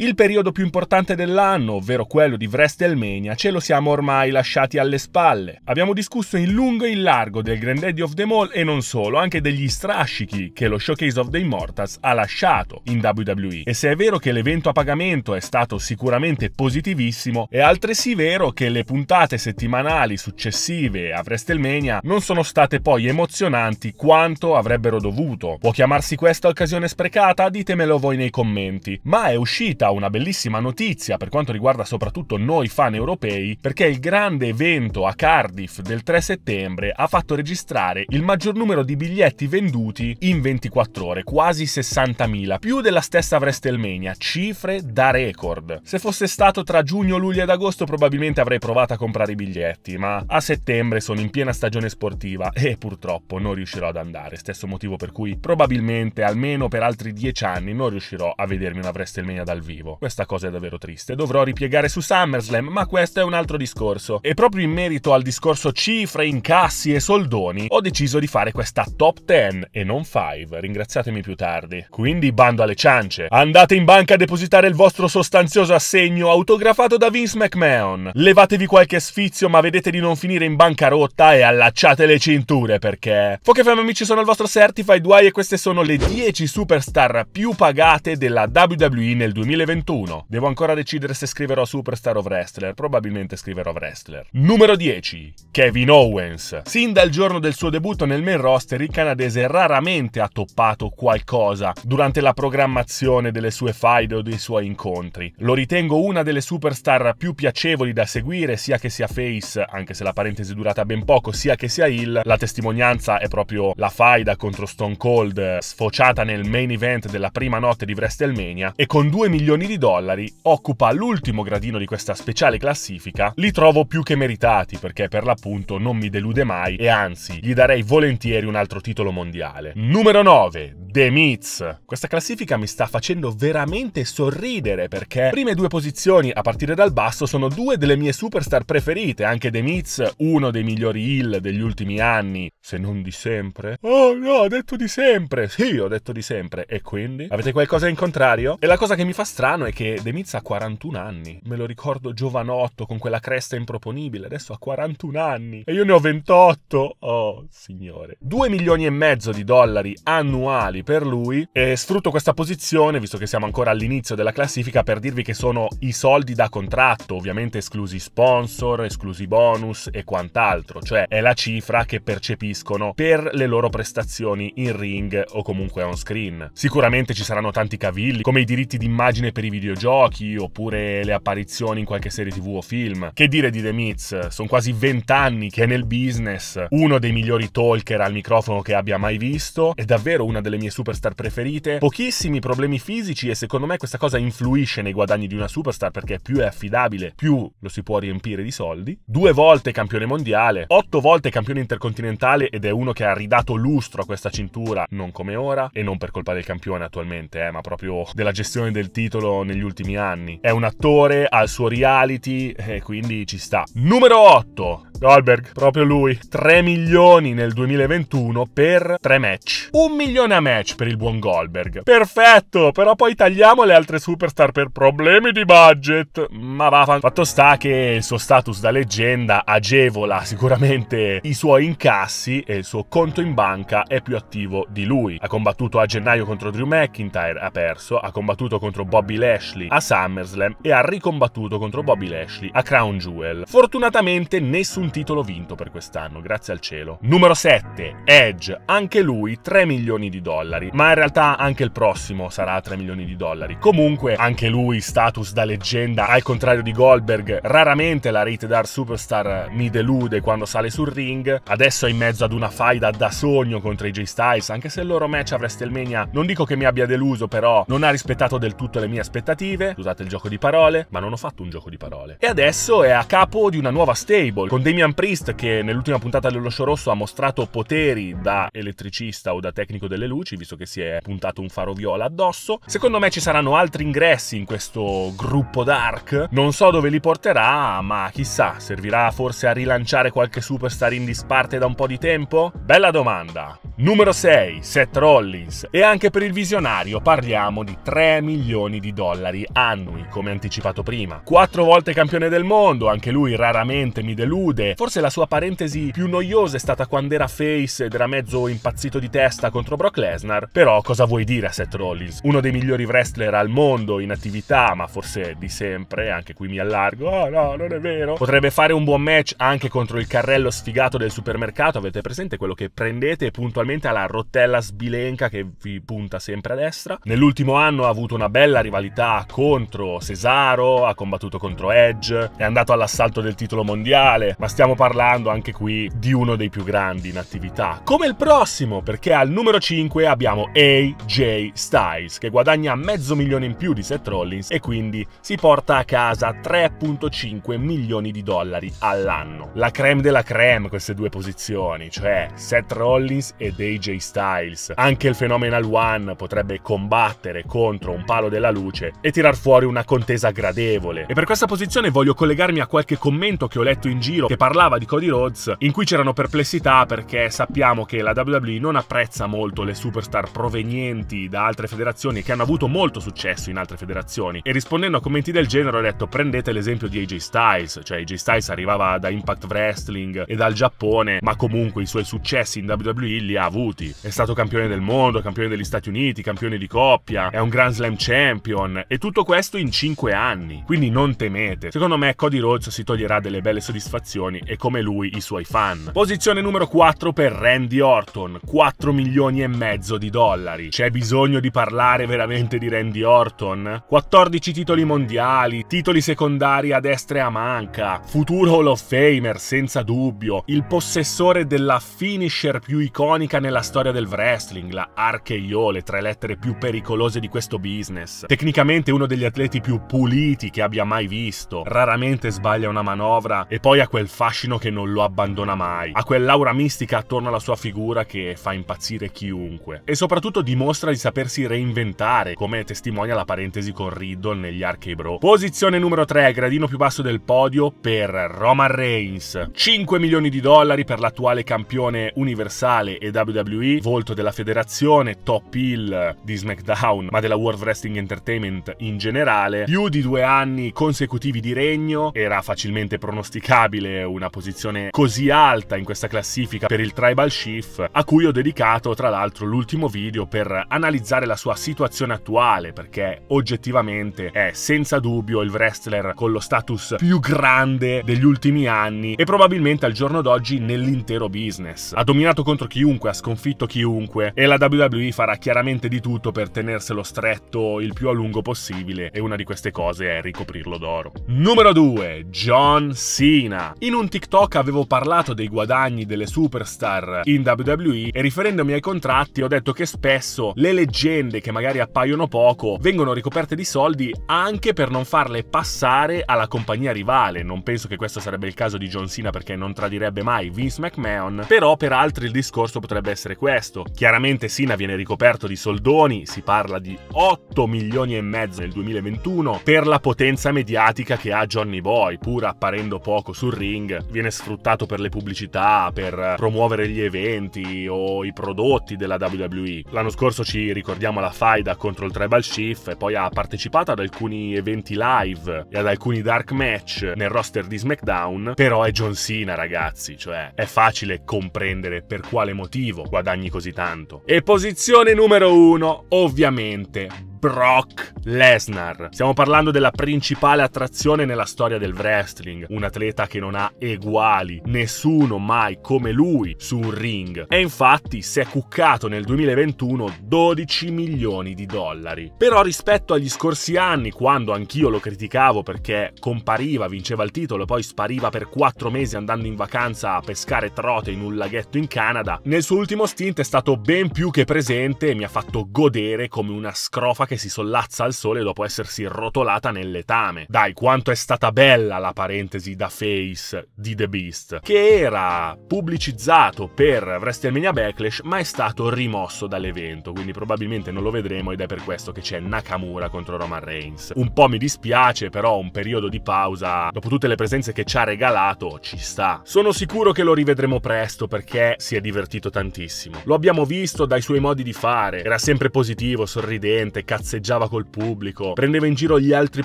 Il periodo più importante dell'anno, ovvero quello di WrestleMania, ce lo siamo ormai lasciati alle spalle. Abbiamo discusso in lungo e in largo del Granddaddy of the Mall e non solo, anche degli strascichi che lo Showcase of the Immortals ha lasciato in WWE. E se è vero che l'evento a pagamento è stato sicuramente positivissimo, è altresì vero che le puntate settimanali successive a WrestleMania non sono state poi emozionanti quanto avrebbero dovuto. Può chiamarsi questa occasione sprecata? Ditemelo voi nei commenti. Ma è uscita una bellissima notizia per quanto riguarda soprattutto noi fan europei, perché il grande evento a Cardiff del 3 settembre ha fatto registrare il maggior numero di biglietti venduti in 24 ore, quasi 60.000, più della stessa WrestleMania, cifre da record. Se fosse stato tra giugno, luglio ed agosto probabilmente avrei provato a comprare i biglietti, ma a settembre sono in piena stagione sportiva e purtroppo non riuscirò ad andare, stesso motivo per cui probabilmente almeno per altri 10 anni non riuscirò a vedermi una WrestleMania dal vivo arrivo. Questa cosa è davvero triste. Dovrò ripiegare su SummerSlam, ma questo è un altro discorso. E proprio in merito al discorso cifre, incassi e soldoni, ho deciso di fare questa top 10 e non 5. Ringraziatemi più tardi. Quindi bando alle ciance. Andate in banca a depositare il vostro sostanzioso assegno autografato da Vince McMahon. Levatevi qualche sfizio, ma vedete di non finire in bancarotta e allacciate le cinture perché... Fokefam amici sono il vostro Certified Y e queste sono le 10 superstar più pagate della WWE nel 2020 2021. Devo ancora decidere se scriverò Superstar of Wrestler. Probabilmente scriverò Wrestler. Numero 10. Kevin Owens. Sin dal giorno del suo debutto nel main roster, il canadese raramente ha toppato qualcosa durante la programmazione delle sue faide o dei suoi incontri. Lo ritengo una delle superstar più piacevoli da seguire, sia che sia face, anche se la parentesi è durata ben poco, sia che sia heel. La testimonianza è proprio la faida contro Stone Cold, sfociata nel main event della prima notte di WrestleMania, e con 2 milioni milioni di dollari, occupa l'ultimo gradino di questa speciale classifica, li trovo più che meritati perché per l'appunto non mi delude mai e anzi gli darei volentieri un altro titolo mondiale. Numero 9, The Meats. Questa classifica mi sta facendo veramente sorridere perché prime due posizioni a partire dal basso sono due delle mie superstar preferite, anche The Meats, uno dei migliori hill degli ultimi anni, se non di sempre. Oh no, ho detto di sempre! Sì, ho detto di sempre. E quindi? Avete qualcosa in contrario? E la cosa che mi fa strano strano è che Demizza ha 41 anni. Me lo ricordo giovanotto con quella cresta improponibile. Adesso ha 41 anni e io ne ho 28. Oh, signore. 2 milioni e mezzo di dollari annuali per lui. E sfrutto questa posizione, visto che siamo ancora all'inizio della classifica, per dirvi che sono i soldi da contratto, ovviamente esclusi sponsor, esclusi bonus e quant'altro. Cioè è la cifra che percepiscono per le loro prestazioni in ring o comunque on screen. Sicuramente ci saranno tanti cavilli, come i diritti d'immagine per i videogiochi oppure le apparizioni in qualche serie tv o film. Che dire di The Miz? Sono quasi vent'anni che è nel business, uno dei migliori talker al microfono che abbia mai visto, è davvero una delle mie superstar preferite, pochissimi problemi fisici e secondo me questa cosa influisce nei guadagni di una superstar perché più è affidabile, più lo si può riempire di soldi. Due volte campione mondiale, otto volte campione intercontinentale ed è uno che ha ridato lustro a questa cintura, non come ora e non per colpa del campione attualmente, eh, ma proprio della gestione del titolo titolo negli ultimi anni. È un attore, ha il suo reality e quindi ci sta. Numero 8. Goldberg, proprio lui, 3 milioni nel 2021 per 3 match. Un milione a match per il buon Goldberg. Perfetto, però poi tagliamo le altre superstar per problemi di budget. Ma va, fatto sta che il suo status da leggenda agevola sicuramente i suoi incassi e il suo conto in banca è più attivo di lui. Ha combattuto a gennaio contro Drew McIntyre, ha perso, ha combattuto contro Bob Bobby Lashley a SummerSlam e ha ricombattuto contro Bobby Lashley a Crown Jewel. Fortunatamente nessun titolo vinto per quest'anno, grazie al cielo. Numero 7, Edge, anche lui 3 milioni di dollari, ma in realtà anche il prossimo sarà 3 milioni di dollari. Comunque anche lui status da leggenda, al contrario di Goldberg, raramente la rated R superstar mi delude quando sale sul ring, adesso è in mezzo ad una faida da sogno contro AJ Styles, anche se il loro match a WrestleMania non dico che mi abbia deluso, però non ha rispettato del tutto le mie mie aspettative, scusate il gioco di parole, ma non ho fatto un gioco di parole. E adesso è a capo di una nuova stable, con Damian Priest che nell'ultima puntata dello show rosso ha mostrato poteri da elettricista o da tecnico delle luci, visto che si è puntato un faro viola addosso. Secondo me ci saranno altri ingressi in questo gruppo dark, non so dove li porterà, ma chissà, servirà forse a rilanciare qualche superstar in disparte da un po' di tempo? Bella domanda. Numero 6, Seth Rollins. E anche per il visionario parliamo di 3 milioni di di dollari annui, come anticipato prima. Quattro volte campione del mondo, anche lui raramente mi delude. Forse la sua parentesi più noiosa è stata quando era face ed era mezzo impazzito di testa contro Brock Lesnar, però cosa vuoi dire a Seth Rollins? Uno dei migliori wrestler al mondo in attività, ma forse di sempre, anche qui mi allargo, oh no, non è vero. Potrebbe fare un buon match anche contro il carrello sfigato del supermercato, avete presente quello che prendete puntualmente alla rotella sbilenca che vi punta sempre a destra? Nell'ultimo anno ha avuto una bella rivalità rivalità contro Cesaro, ha combattuto contro Edge, è andato all'assalto del titolo mondiale, ma stiamo parlando anche qui di uno dei più grandi in attività. Come il prossimo, perché al numero 5 abbiamo AJ Styles, che guadagna mezzo milione in più di Seth Rollins e quindi si porta a casa 3.5 milioni di dollari all'anno. La creme della creme queste due posizioni, cioè Seth Rollins ed AJ Styles. Anche il Phenomenal One potrebbe combattere contro un palo della luce luce e tirar fuori una contesa gradevole. E per questa posizione voglio collegarmi a qualche commento che ho letto in giro che parlava di Cody Rhodes, in cui c'erano perplessità perché sappiamo che la WWE non apprezza molto le superstar provenienti da altre federazioni che hanno avuto molto successo in altre federazioni. E rispondendo a commenti del genere ho detto prendete l'esempio di AJ Styles, cioè AJ Styles arrivava da Impact Wrestling e dal Giappone, ma comunque i suoi successi in WWE li ha avuti. È stato campione del mondo, campione degli Stati Uniti, campione di coppia, è un Grand Slam champion, Patreon e tutto questo in 5 anni, quindi non temete. Secondo me Cody Rhodes si toglierà delle belle soddisfazioni e come lui i suoi fan. Posizione numero 4 per Randy Orton, 4 milioni e mezzo di dollari. C'è bisogno di parlare veramente di Randy Orton? 14 titoli mondiali, titoli secondari a destra e a manca, futuro Hall of Famer senza dubbio, il possessore della finisher più iconica nella storia del wrestling, la RKO, le tre lettere più pericolose di questo business. Tecnicamente tecnicamente uno degli atleti più puliti che abbia mai visto, raramente sbaglia una manovra e poi ha quel fascino che non lo abbandona mai, ha quell'aura mistica attorno alla sua figura che fa impazzire chiunque e soprattutto dimostra di sapersi reinventare, come testimonia la parentesi con Riddle negli Archei Bro. Posizione numero 3, gradino più basso del podio per Roman Reigns, 5 milioni di dollari per l'attuale campione universale e WWE, volto della federazione, top hill di SmackDown, ma della World Wrestling Entertainment l'entertainment in generale, più di due anni consecutivi di regno, era facilmente pronosticabile una posizione così alta in questa classifica per il Tribal Chief, a cui ho dedicato tra l'altro l'ultimo video per analizzare la sua situazione attuale, perché oggettivamente è senza dubbio il wrestler con lo status più grande degli ultimi anni e probabilmente al giorno d'oggi nell'intero business. Ha dominato contro chiunque, ha sconfitto chiunque e la WWE farà chiaramente di tutto per tenerselo stretto il più a lungo possibile e una di queste cose è ricoprirlo d'oro. Numero 2. John Cena. In un TikTok avevo parlato dei guadagni delle superstar in WWE e riferendomi ai contratti ho detto che spesso le leggende che magari appaiono poco vengono ricoperte di soldi anche per non farle passare alla compagnia rivale. Non penso che questo sarebbe il caso di John Cena perché non tradirebbe mai Vince McMahon, però per altri il discorso potrebbe essere questo. Chiaramente Cena viene ricoperto di soldoni, si parla di 8 milioni milioni e mezzo nel 2021, per la potenza mediatica che ha Johnny Boy, pur apparendo poco sul ring, viene sfruttato per le pubblicità, per promuovere gli eventi o i prodotti della WWE. L'anno scorso ci ricordiamo la faida contro il Tribal Chief e poi ha partecipato ad alcuni eventi live e ad alcuni dark match nel roster di SmackDown, però è John Cena ragazzi, cioè è facile comprendere per quale motivo guadagni così tanto. E posizione numero uno, ovviamente, Brock Lesnar. Stiamo parlando della principale attrazione nella storia del wrestling, un atleta che non ha eguali, nessuno mai come lui su un ring. E infatti si è cuccato nel 2021 12 milioni di dollari. Però rispetto agli scorsi anni, quando anch'io lo criticavo perché compariva, vinceva il titolo e poi spariva per 4 mesi andando in vacanza a pescare trote in un laghetto in Canada, nel suo ultimo stint è stato ben più che presente e mi ha fatto godere come una scrofa che si sollazza al sole dopo essersi rotolata nel letame. Dai, quanto è stata bella la parentesi da face di The Beast, che era pubblicizzato per WrestleMania Backlash, ma è stato rimosso dall'evento, quindi probabilmente non lo vedremo ed è per questo che c'è Nakamura contro Roman Reigns. Un po' mi dispiace, però un periodo di pausa, dopo tutte le presenze che ci ha regalato, ci sta. Sono sicuro che lo rivedremo presto perché si è divertito tantissimo. Lo abbiamo visto dai suoi modi di fare, era sempre positivo, sorridente, cattivo, cazzeggiava col pubblico, prendeva in giro gli altri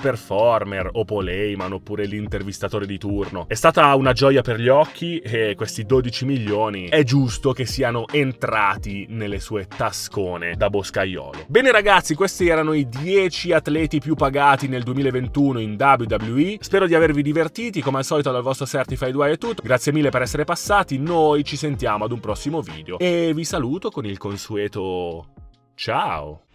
performer, o Poleyman oppure l'intervistatore di turno. È stata una gioia per gli occhi e questi 12 milioni è giusto che siano entrati nelle sue tascone da boscaiolo. Bene ragazzi, questi erano i 10 atleti più pagati nel 2021 in WWE. Spero di avervi divertiti, come al solito dal vostro Certified Wire è tutto. Grazie mille per essere passati, noi ci sentiamo ad un prossimo video e vi saluto con il consueto ciao!